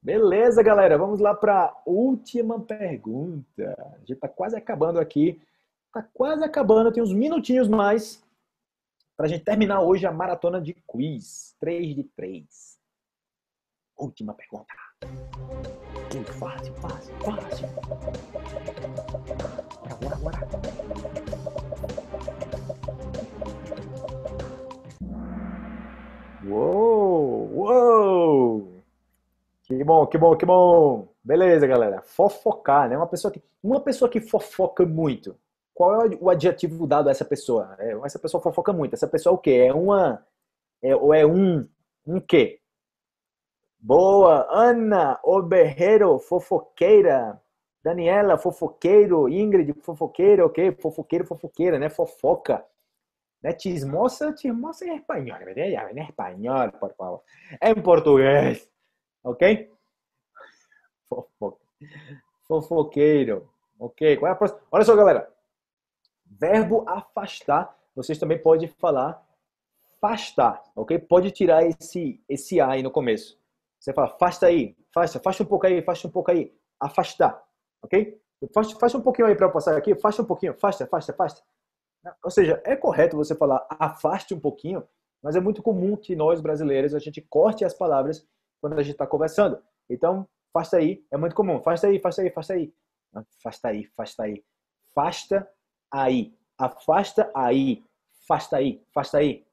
[SPEAKER 1] Beleza, galera, vamos lá para a última pergunta. A gente está quase acabando aqui. Está quase acabando, tem uns minutinhos mais para a gente terminar hoje a maratona de quiz. 3 de 3. Última pergunta. Muito fácil, fácil, fácil. Bora, bora, bora. Uou, uou. Que bom, que bom, que bom. Beleza, galera. Fofocar, né? Uma pessoa que, uma pessoa que fofoca muito. Qual é o adjetivo dado a essa pessoa? É, essa pessoa fofoca muito. Essa pessoa é o quê? É uma é, ou é um um quê? Boa, Ana Oberreiro, fofoqueira. Daniela, fofoqueiro. Ingrid, fofoqueira, ok? Fofoqueiro, fofoqueira, né? Fofoca. Né? Chismosa, chismosa em espanhol, ¿verdad? Né? Em espanhol, por favor. Em português, ok? Fofoqueiro, ok? Qual é a próxima? Olha só, galera. Verbo afastar, vocês também podem falar afastar, ok? Pode tirar esse, esse A aí no começo. Você fala, afasta aí, afasta, afasta um pouco aí, afasta um pouco aí, afastar, ok? Afasta, afasta um pouquinho aí para eu passar aqui, afasta um pouquinho, afasta, afasta, afasta. Ou seja, é correto você falar afaste um pouquinho, mas é muito comum que nós brasileiros a gente corte as palavras quando a gente está conversando. Então, afasta aí, é muito comum, afasta aí, afasta aí, afasta aí, afasta aí, afasta aí, afasta aí, afasta aí, afasta aí, afasta aí, afasta aí,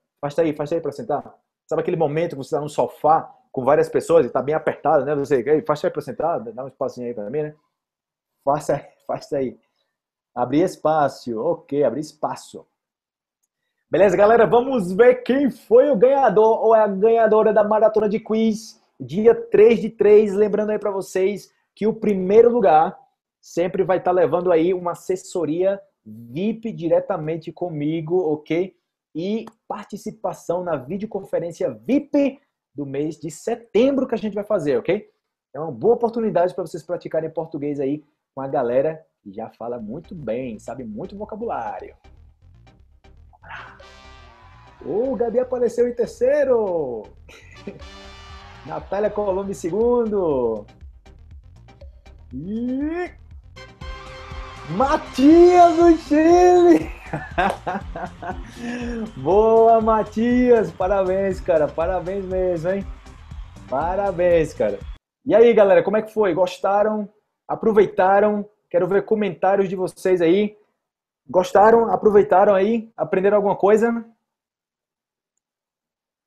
[SPEAKER 1] afasta aí para sentar. Sabe aquele momento que você está no sofá com várias pessoas e tá bem apertado, né? Você, Ei, faz aí para sentar, dá um espacinho aí para mim, né? Faça, faça aí. Abrir espaço, ok, abrir espaço. Beleza, galera? Vamos ver quem foi o ganhador ou é a ganhadora da maratona de quiz, dia 3 de 3. Lembrando aí para vocês que o primeiro lugar sempre vai estar tá levando aí uma assessoria VIP diretamente comigo, ok? E participação na videoconferência VIP do mês de setembro que a gente vai fazer, ok? É uma boa oportunidade para vocês praticarem português aí com a galera que já fala muito bem, sabe muito vocabulário. O oh, Gabi apareceu em terceiro! Natália Colombo em segundo! E Matias do Chile! Boa, Matias! Parabéns, cara! Parabéns mesmo, hein? Parabéns, cara! E aí, galera, como é que foi? Gostaram? Aproveitaram? Quero ver comentários de vocês aí. Gostaram? Aproveitaram aí? Aprenderam alguma coisa?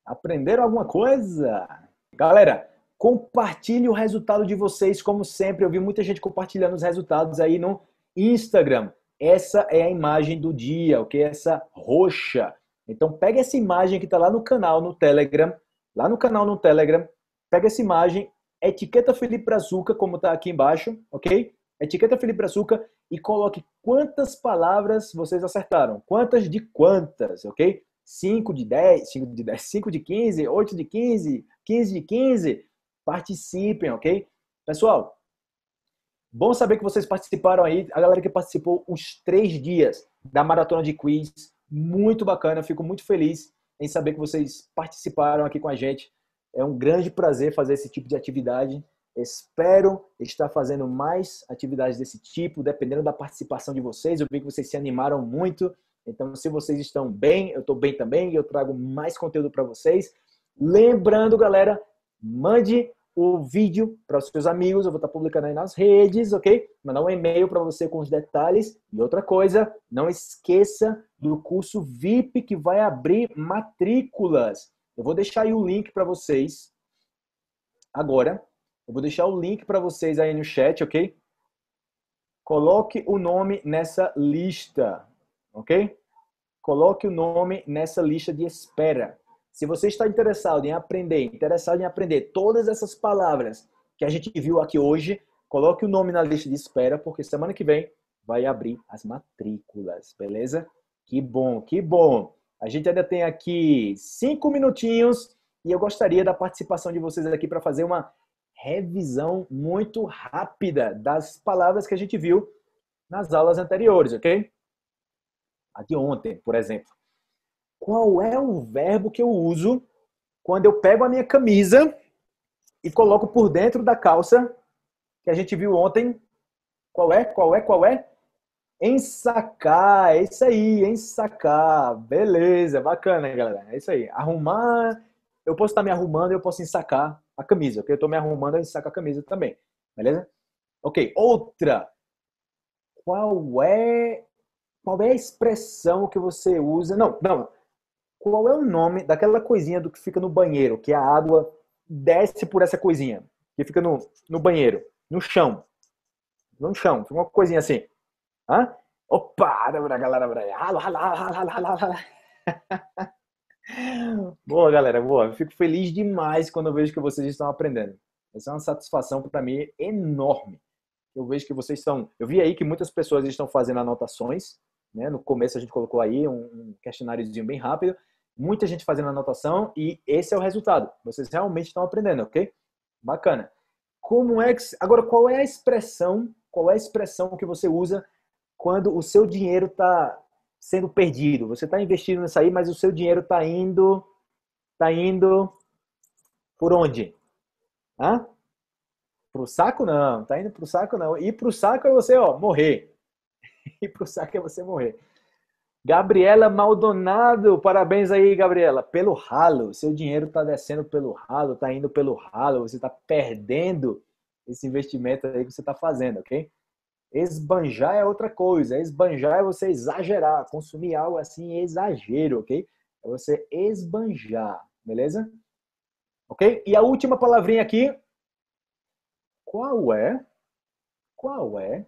[SPEAKER 1] Aprenderam alguma coisa? Galera, compartilhe o resultado de vocês, como sempre. Eu vi muita gente compartilhando os resultados aí no Instagram. Essa é a imagem do dia, ok? Essa roxa. Então pega essa imagem que está lá no canal no Telegram, lá no canal no Telegram, pega essa imagem, etiqueta Felipe Brazuca, como está aqui embaixo, ok? Etiqueta Felipe Brazuca e coloque quantas palavras vocês acertaram. Quantas de quantas, ok? 5 de 10, 5 de 10, 5 de 15, 8 de 15, 15 de 15. Participem, ok? Pessoal, Bom saber que vocês participaram aí, a galera que participou os três dias da maratona de quiz. Muito bacana, fico muito feliz em saber que vocês participaram aqui com a gente. É um grande prazer fazer esse tipo de atividade. Espero estar fazendo mais atividades desse tipo, dependendo da participação de vocês. Eu vi que vocês se animaram muito. Então, se vocês estão bem, eu estou bem também e eu trago mais conteúdo para vocês. Lembrando, galera, mande o vídeo para os seus amigos, eu vou estar publicando aí nas redes, ok? Mandar um e-mail para você com os detalhes. E outra coisa, não esqueça do curso VIP que vai abrir matrículas. Eu vou deixar aí o link para vocês agora. Eu vou deixar o link para vocês aí no chat, ok? Coloque o nome nessa lista, ok? Coloque o nome nessa lista de espera. Se você está interessado em aprender, interessado em aprender todas essas palavras que a gente viu aqui hoje, coloque o nome na lista de espera, porque semana que vem vai abrir as matrículas, beleza? Que bom, que bom! A gente ainda tem aqui cinco minutinhos e eu gostaria da participação de vocês aqui para fazer uma revisão muito rápida das palavras que a gente viu nas aulas anteriores, ok? A de ontem, por exemplo qual é o verbo que eu uso quando eu pego a minha camisa e coloco por dentro da calça que a gente viu ontem. Qual é? Qual é? Qual é? Ensacar, é isso aí, ensacar. Beleza, bacana, galera. É isso aí. Arrumar, eu posso estar me arrumando, eu posso ensacar a camisa, porque eu estou me arrumando, eu ensaco a camisa também. Beleza? Ok, outra. Qual é qual é a expressão que você usa? Não, não, qual é o nome daquela coisinha do que fica no banheiro, que a água desce por essa coisinha, que fica no, no banheiro, no chão? No chão, uma coisinha assim. Hã? Opa! Galera, boa, galera, boa. Eu fico feliz demais quando eu vejo que vocês estão aprendendo. Essa é uma satisfação para mim enorme. Eu vejo que vocês estão. Eu vi aí que muitas pessoas estão fazendo anotações. Né? No começo a gente colocou aí um questionáriozinho bem rápido muita gente fazendo anotação e esse é o resultado. Vocês realmente estão aprendendo, ok? Bacana. Como é que agora qual é a expressão? Qual é a expressão que você usa quando o seu dinheiro está sendo perdido? Você está investindo nisso aí, mas o seu dinheiro está indo, está indo por onde? Hã? Pro saco não, tá indo pro saco não. E pro saco é você, ó, morrer. E pro saco é você morrer. Gabriela Maldonado, parabéns aí, Gabriela, pelo ralo. Seu dinheiro está descendo pelo ralo, está indo pelo ralo, você está perdendo esse investimento aí que você está fazendo, ok? Esbanjar é outra coisa. Esbanjar é você exagerar, consumir algo assim é exagero, ok? É você esbanjar, beleza? Ok? E a última palavrinha aqui. Qual é? Qual é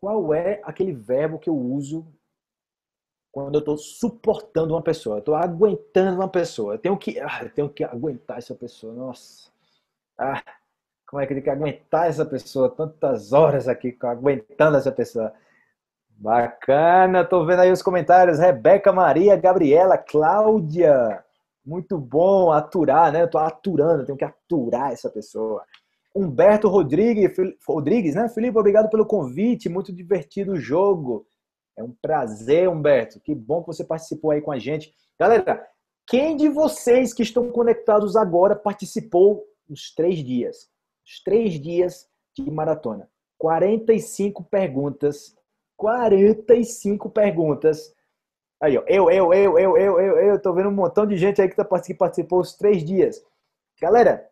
[SPEAKER 1] qual é aquele verbo que eu uso quando eu estou suportando uma pessoa, estou aguentando uma pessoa, eu tenho que, ah, tenho que aguentar essa pessoa, nossa, ah, como é que ele tenho que aguentar essa pessoa, tantas horas aqui aguentando essa pessoa. Bacana, Estou vendo aí os comentários, Rebeca, Maria, Gabriela, Cláudia, muito bom aturar, né? Eu aturando, tenho que aturar essa pessoa. Humberto Rodrigues, Rodrigues, né? Felipe, obrigado pelo convite, muito divertido o jogo. É um prazer, Humberto. Que bom que você participou aí com a gente. Galera, quem de vocês que estão conectados agora participou nos três dias? Os três dias de maratona. 45 perguntas. 45 perguntas. Aí, ó. Eu, eu, eu, eu, eu, eu, eu. Tô vendo um montão de gente aí que, tá, que participou os três dias. Galera,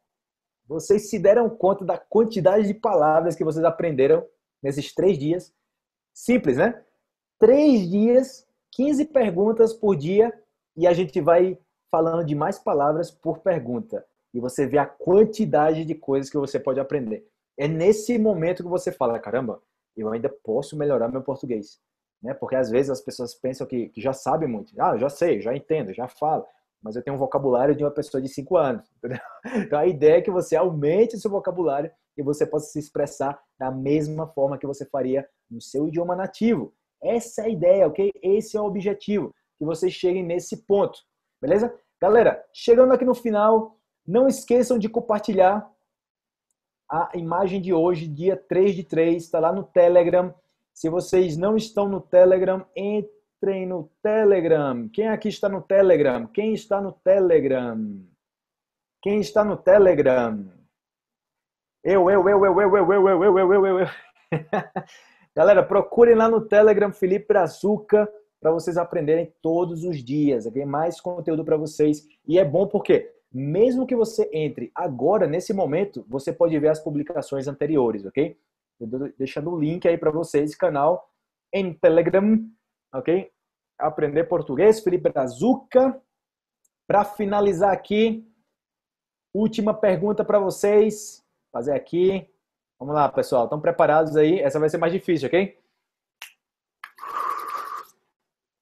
[SPEAKER 1] vocês se deram conta da quantidade de palavras que vocês aprenderam nesses três dias? Simples, né? Três dias, 15 perguntas por dia e a gente vai falando de mais palavras por pergunta. E você vê a quantidade de coisas que você pode aprender. É nesse momento que você fala: caramba, eu ainda posso melhorar meu português. Né? Porque às vezes as pessoas pensam que, que já sabem muito. Ah, já sei, já entendo, já falo mas eu tenho um vocabulário de uma pessoa de 5 anos. Entendeu? Então a ideia é que você aumente seu vocabulário e você possa se expressar da mesma forma que você faria no seu idioma nativo. Essa é a ideia, ok? Esse é o objetivo, que vocês cheguem nesse ponto, beleza? Galera, chegando aqui no final, não esqueçam de compartilhar a imagem de hoje, dia 3 de 3, está lá no Telegram. Se vocês não estão no Telegram, entre treino Telegram. Quem aqui está no Telegram? Quem está no Telegram? Quem está no Telegram? Eu, eu, eu, eu, eu, eu, eu, eu, eu, eu, eu, eu. Galera, procurem lá no Telegram Felipe Brazuca para vocês aprenderem todos os dias. Tem mais conteúdo para vocês. E é bom porque, mesmo que você entre agora, nesse momento, você pode ver as publicações anteriores, ok? deixando o link aí para vocês, canal em Telegram, ok? Aprender Português, Felipe Brazuca. Para finalizar aqui, última pergunta para vocês. Fazer aqui. Vamos lá, pessoal. Estão preparados aí? Essa vai ser mais difícil, ok?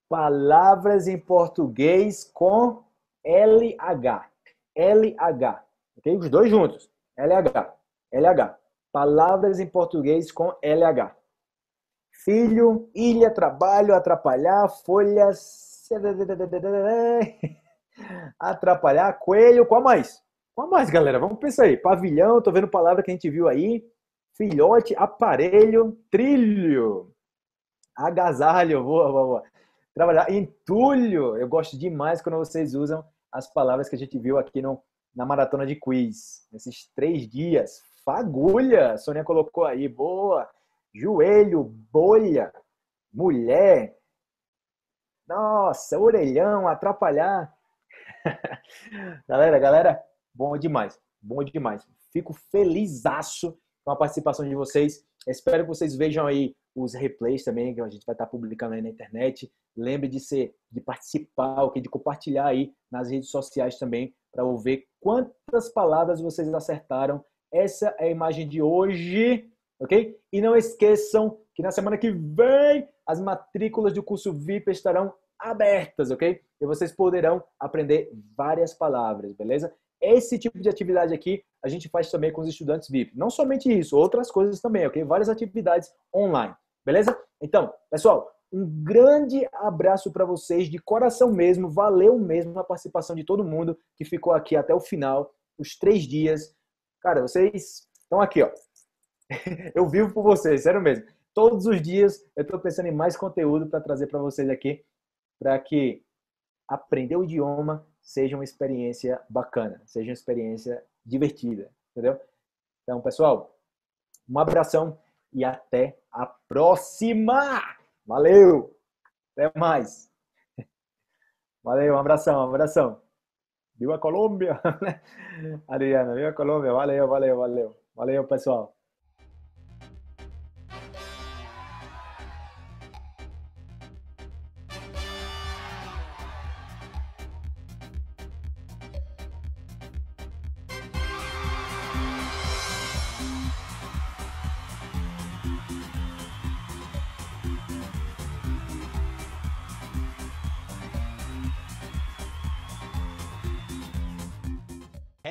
[SPEAKER 1] Palavras em português com LH. LH. Ok? Os dois juntos. LH. LH. Palavras em português com LH. Filho, ilha, trabalho, atrapalhar, folhas. Atrapalhar, coelho, qual mais? Qual mais, galera? Vamos pensar aí. Pavilhão, tô vendo palavra que a gente viu aí. Filhote, aparelho, trilho. Agasalho, boa, boa, boa. Trabalhar, entulho. Eu gosto demais quando vocês usam as palavras que a gente viu aqui no, na maratona de quiz. Nesses três dias. Fagulha, Sônia colocou aí, boa joelho, bolha, mulher, nossa, orelhão, atrapalhar. galera, galera, bom demais, bom demais. Fico felizaço com a participação de vocês. Espero que vocês vejam aí os replays também que a gente vai estar publicando aí na internet. Lembre de ser, de participar, de compartilhar aí nas redes sociais também para ver quantas palavras vocês acertaram. Essa é a imagem de hoje ok? E não esqueçam que na semana que vem as matrículas do curso VIP estarão abertas, ok? E vocês poderão aprender várias palavras, beleza? Esse tipo de atividade aqui a gente faz também com os estudantes VIP. Não somente isso, outras coisas também, ok? Várias atividades online, beleza? Então, pessoal, um grande abraço para vocês, de coração mesmo. Valeu mesmo a participação de todo mundo que ficou aqui até o final, os três dias. Cara, vocês estão aqui, ó. eu vivo por vocês, sério mesmo. Todos os dias eu estou pensando em mais conteúdo para trazer para vocês aqui, para que aprender o idioma seja uma experiência bacana, seja uma experiência divertida, entendeu? Então, pessoal, um abração e até a próxima! Valeu! Até mais! Valeu, um abração, um abração. Viva Colômbia! Adriana, viva Colômbia! Valeu, valeu, valeu. Valeu, pessoal.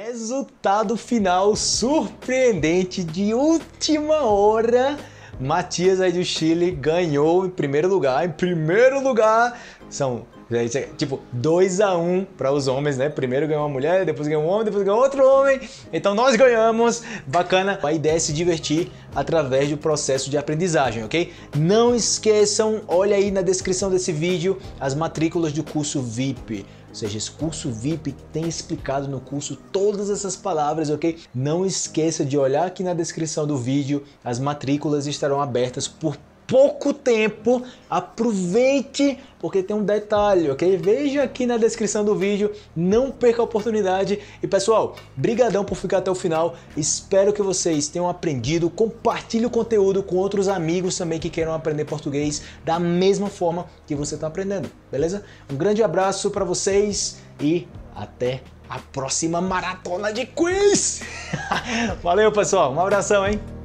[SPEAKER 1] Resultado final surpreendente de última hora. Matias aí do Chile ganhou em primeiro lugar. Em primeiro lugar são é, tipo 2 a 1 um para os homens, né? Primeiro ganhou uma mulher, depois ganhou um homem, depois ganhou outro homem. Então nós ganhamos. Bacana. A ideia é se divertir através do processo de aprendizagem, ok? Não esqueçam, olha aí na descrição desse vídeo as matrículas do curso VIP ou seja, esse curso VIP tem explicado no curso todas essas palavras, ok? Não esqueça de olhar aqui na descrição do vídeo, as matrículas estarão abertas por pouco tempo, aproveite, porque tem um detalhe, ok? Veja aqui na descrição do vídeo, não perca a oportunidade. E pessoal, brigadão por ficar até o final. Espero que vocês tenham aprendido. Compartilhe o conteúdo com outros amigos também que queiram aprender português da mesma forma que você está aprendendo, beleza? Um grande abraço para vocês e até a próxima maratona de quiz. Valeu, pessoal. Um abração, hein?